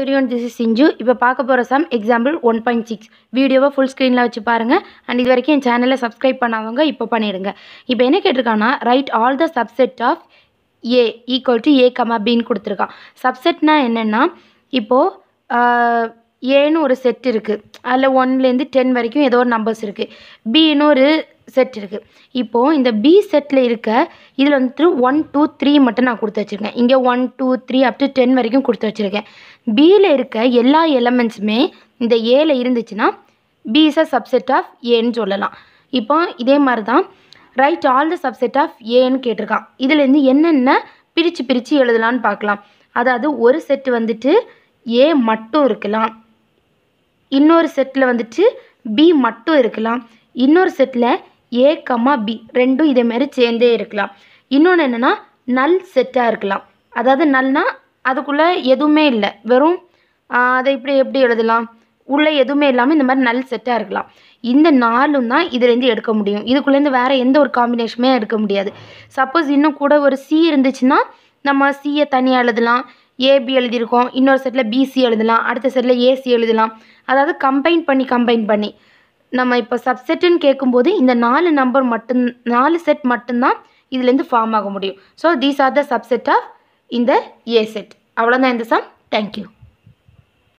every everyone this is சிஞ்சு இப்போ பார்க்க போகிற some example one point six வீடியோவை ஃபுல் ஸ்க்ரீனில் வச்சு பாருங்கள் அண்ட் இது வரைக்கும் என் சேனலை சப்ஸ்கிரைப் பண்ணாதவங்க இப்போ பண்ணிடுங்க இப்போ என்ன கேட்டிருக்காங்கன்னா write all the subset of A equal to A comma பின்னு கொடுத்துருக்கான் சப்செட்னா என்னென்னா இப்போது ஏன்னு ஒரு செட் இருக்குது அதில் ஒன்லேருந்து டென் வரைக்கும் ஏதோ ஒரு நம்பர்ஸ் இருக்குது பின்னு ஒரு செட் இருக்குது இப்போது இந்த பி செட்டில் இருக்க இதில் வந்துட்டு ஒன் டூ த்ரீ மட்டும் நான் கொடுத்து வச்சுருக்கேன் இங்கே one two three up to ten வரைக்கும் கொடுத்து வச்சுருக்கேன் பியில் இருக்க எல்லா எலமெண்ட்ஸுமே இந்த ஏல இருந்துச்சுன்னா B is a subset of ஏன்னு சொல்லலாம் இப்போ இதே மாதிரி தான் write all the subset of ஏன்னு கேட்டிருக்கான் இதுலேருந்து என்னென்ன பிரித்து பிரித்து எழுதலான்னு பார்க்கலாம் அதாவது ஒரு செட்டு வந்துட்டு ஏ மட்டும் இருக்கலாம் இன்னொரு செட்டில் வந்துட்டு பி மட்டும் இருக்கலாம் இன்னொரு செட்டில் ஏ கம்மா பி ரெண்டும் இதேமாரி சேர்ந்தே இருக்கலாம் இன்னொன்று என்னென்னா நல் செட்டாக இருக்கலாம் அதாவது நல்னா அதுக்குள்ளே எதுவுமே இல்லை வெறும் அதை இப்படி எப்படி எழுதலாம் உள்ளே எதுவுமே இல்லாமல் இந்த மாதிரி நல் செட்டாக இருக்கலாம் இந்த நாலும் தான் இதுலேருந்து எடுக்க முடியும் இதுக்குள்ளேருந்து வேறு எந்த ஒரு காம்பினேஷனுமே எடுக்க முடியாது சப்போஸ் இன்னும் கூட ஒரு சி இருந்துச்சுன்னா நம்ம சியை தனியாக எழுதலாம் ஏபி எழுதியிருக்கோம் இன்னொரு செட்டில் பிசி எழுதலாம் அடுத்த செட்டில் ஏசி எழுதலாம் அதாவது கம்பைன் பண்ணி கம்பைன் பண்ணி நம்ம இப்போ சப்செட்டுன்னு கேட்கும்போது இந்த நாலு நம்பர் மட்டும் நாலு செட் மட்டும்தான் இதுலேருந்து ஃபார்ம் ஆக முடியும் so these are the subset of இந்த ஏ செட் அவ்வளோதான் இந்த சம் தேங்க்யூ